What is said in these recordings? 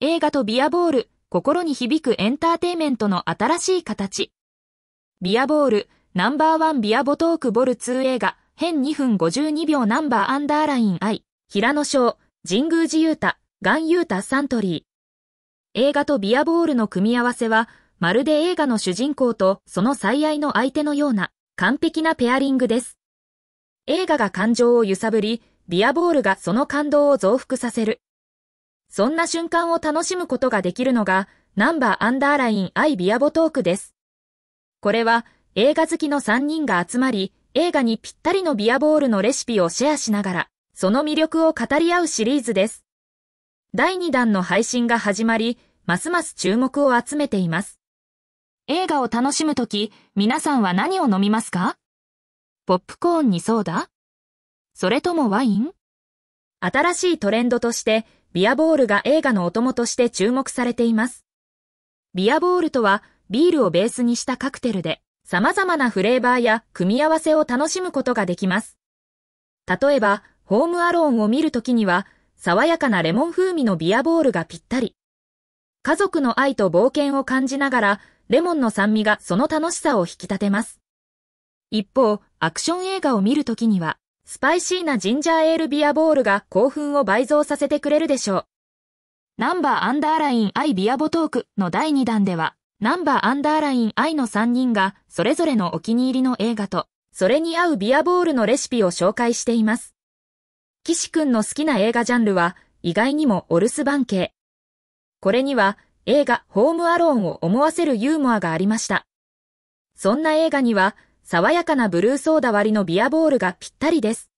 映画とビアボール、心に響くエンターテイメントの新しい形。ビアボール、ナンバーワンビアボトークボル2映画、編2分52秒ナンバーアンダーライン I、平野翔、神宮寺勇太、ガンユータサントリー。映画とビアボールの組み合わせは、まるで映画の主人公とその最愛の相手のような完璧なペアリングです。映画が感情を揺さぶり、ビアボールがその感動を増幅させる。そんな瞬間を楽しむことができるのが、ナンバーアンダーラインアイビアボトークです。これは、映画好きの3人が集まり、映画にぴったりのビアボールのレシピをシェアしながら、その魅力を語り合うシリーズです。第2弾の配信が始まり、ますます注目を集めています。映画を楽しむとき、皆さんは何を飲みますかポップコーンにソーダそれともワイン新しいトレンドとして、ビアボールが映画のお供として注目されています。ビアボールとは、ビールをベースにしたカクテルで、様々なフレーバーや組み合わせを楽しむことができます。例えば、ホームアローンを見るときには、爽やかなレモン風味のビアボールがぴったり。家族の愛と冒険を感じながら、レモンの酸味がその楽しさを引き立てます。一方、アクション映画を見るときには、スパイシーなジンジャーエールビアボールが興奮を倍増させてくれるでしょう。ナンバーアンダーラインイビアボトークの第2弾では、ナンバーアンダーラインイの3人がそれぞれのお気に入りの映画と、それに合うビアボールのレシピを紹介しています。岸くんの好きな映画ジャンルは、意外にもオルス番系。これには、映画ホームアローンを思わせるユーモアがありました。そんな映画には、爽やかなブルーソーダ割りのビアボールがぴったりです。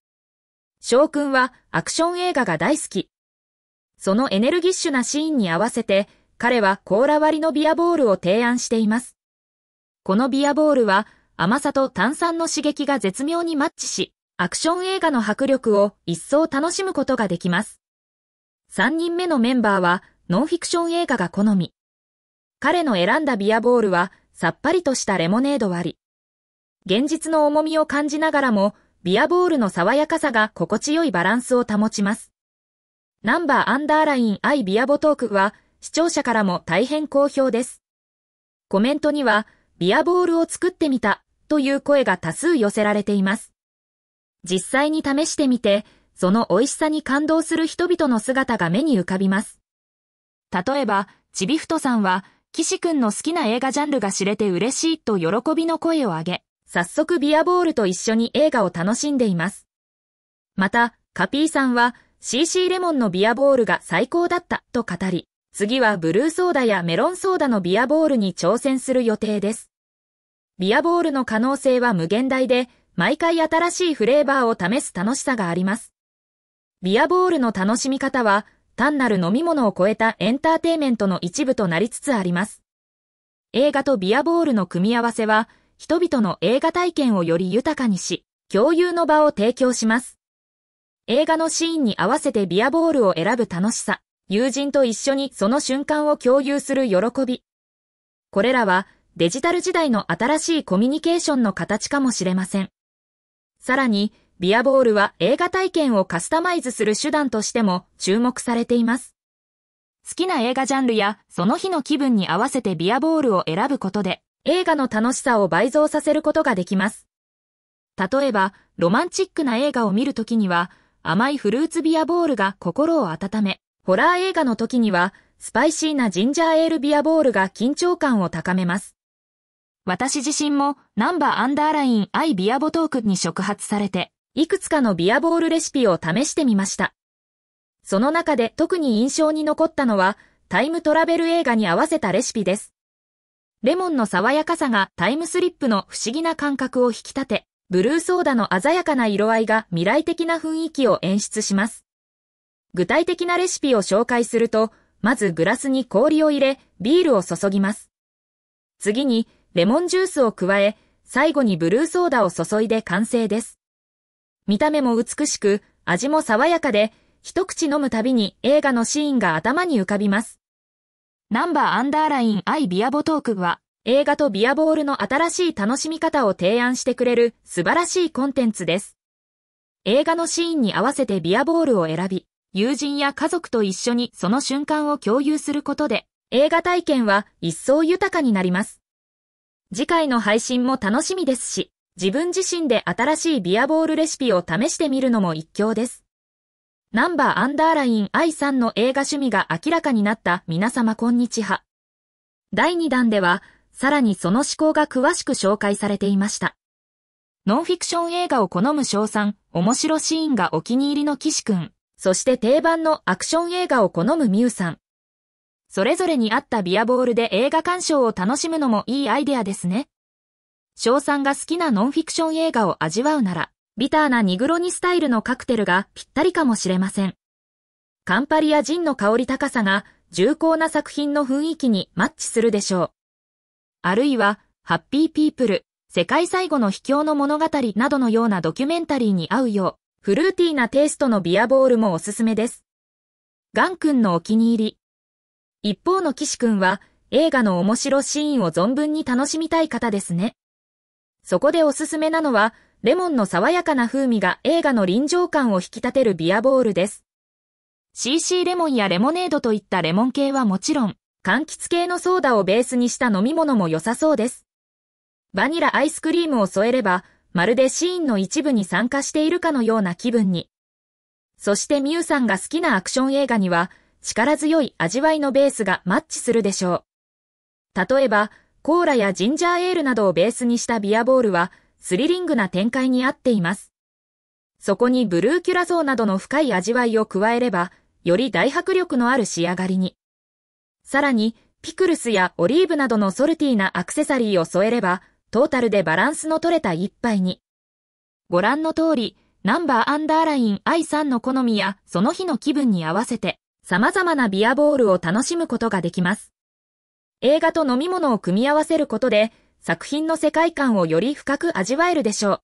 翔くんはアクション映画が大好き。そのエネルギッシュなシーンに合わせて、彼はコーラ割りのビアボールを提案しています。このビアボールは甘さと炭酸の刺激が絶妙にマッチし、アクション映画の迫力を一層楽しむことができます。3人目のメンバーはノンフィクション映画が好み。彼の選んだビアボールはさっぱりとしたレモネード割り。現実の重みを感じながらも、ビアボールの爽やかさが心地よいバランスを保ちます。ナンバーアンダーラインイビアボトークは、視聴者からも大変好評です。コメントには、ビアボールを作ってみたという声が多数寄せられています。実際に試してみて、その美味しさに感動する人々の姿が目に浮かびます。例えば、ちびふとさんは、岸くんの好きな映画ジャンルが知れて嬉しいと喜びの声を上げ、早速ビアボールと一緒に映画を楽しんでいます。また、カピーさんは CC レモンのビアボールが最高だったと語り、次はブルーソーダやメロンソーダのビアボールに挑戦する予定です。ビアボールの可能性は無限大で、毎回新しいフレーバーを試す楽しさがあります。ビアボールの楽しみ方は、単なる飲み物を超えたエンターテイメントの一部となりつつあります。映画とビアボールの組み合わせは、人々の映画体験をより豊かにし、共有の場を提供します。映画のシーンに合わせてビアボールを選ぶ楽しさ、友人と一緒にその瞬間を共有する喜び。これらはデジタル時代の新しいコミュニケーションの形かもしれません。さらに、ビアボールは映画体験をカスタマイズする手段としても注目されています。好きな映画ジャンルやその日の気分に合わせてビアボールを選ぶことで映画の楽しさを倍増させることができます。例えば、ロマンチックな映画を見るときには、甘いフルーツビアボールが心を温め、ホラー映画のときには、スパイシーなジンジャーエールビアボールが緊張感を高めます。私自身も、ナンバーアンダーラインアイビアボトークに触発されて、いくつかのビアボールレシピを試してみました。その中で特に印象に残ったのは、タイムトラベル映画に合わせたレシピです。レモンの爽やかさがタイムスリップの不思議な感覚を引き立て、ブルーソーダの鮮やかな色合いが未来的な雰囲気を演出します。具体的なレシピを紹介すると、まずグラスに氷を入れ、ビールを注ぎます。次に、レモンジュースを加え、最後にブルーソーダを注いで完成です。見た目も美しく、味も爽やかで、一口飲むたびに映画のシーンが頭に浮かびます。ナンバーアンダーラインアイビアボトークは、映画とビアボールの新しい楽しみ方を提案してくれる素晴らしいコンテンツです。映画のシーンに合わせてビアボールを選び、友人や家族と一緒にその瞬間を共有することで、映画体験は一層豊かになります。次回の配信も楽しみですし、自分自身で新しいビアボールレシピを試してみるのも一興です。ナンバーアンダーライン愛さんの映画趣味が明らかになった皆様こんにちは。第2弾では、さらにその思考が詳しく紹介されていました。ノンフィクション映画を好む賞賛、面白シーンがお気に入りの岸くん、そして定番のアクション映画を好むミュウさん。それぞれに合ったビアボールで映画鑑賞を楽しむのもいいアイデアですね。賞賛が好きなノンフィクション映画を味わうなら、ビターなニグロニスタイルのカクテルがぴったりかもしれません。カンパリやジンの香り高さが重厚な作品の雰囲気にマッチするでしょう。あるいは、ハッピーピープル、世界最後の秘境の物語などのようなドキュメンタリーに合うよう、フルーティーなテイストのビアボールもおすすめです。ガン君のお気に入り。一方の岸君は、映画の面白シーンを存分に楽しみたい方ですね。そこでおすすめなのは、レモンの爽やかな風味が映画の臨場感を引き立てるビアボールです。CC レモンやレモネードといったレモン系はもちろん、柑橘系のソーダをベースにした飲み物も良さそうです。バニラアイスクリームを添えれば、まるでシーンの一部に参加しているかのような気分に。そしてミュウさんが好きなアクション映画には、力強い味わいのベースがマッチするでしょう。例えば、コーラやジンジャーエールなどをベースにしたビアボールは、スリリングな展開に合っています。そこにブルーキュラソーなどの深い味わいを加えれば、より大迫力のある仕上がりに。さらに、ピクルスやオリーブなどのソルティーなアクセサリーを添えれば、トータルでバランスの取れた一杯に。ご覧の通り、ナンバーアンダーライン i さんの好みやその日の気分に合わせて、様々なビアボールを楽しむことができます。映画と飲み物を組み合わせることで、作品の世界観をより深く味わえるでしょう。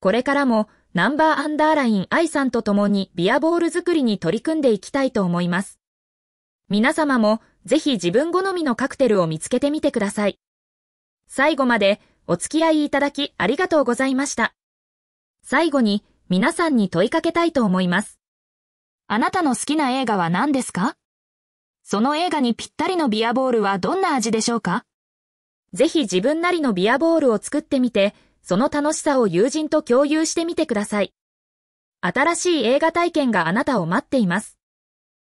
これからもナンバーアンダーライン愛さんと共にビアボール作りに取り組んでいきたいと思います。皆様もぜひ自分好みのカクテルを見つけてみてください。最後までお付き合いいただきありがとうございました。最後に皆さんに問いかけたいと思います。あなたの好きな映画は何ですかその映画にぴったりのビアボールはどんな味でしょうかぜひ自分なりのビアボールを作ってみて、その楽しさを友人と共有してみてください。新しい映画体験があなたを待っています。